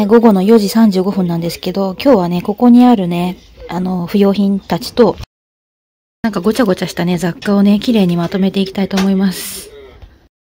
え午後の4時35分なんですけど、今日はね、ここにあるね、あの、不要品たちと、なんかごちゃごちゃしたね、雑貨をね、綺麗にまとめていきたいと思います。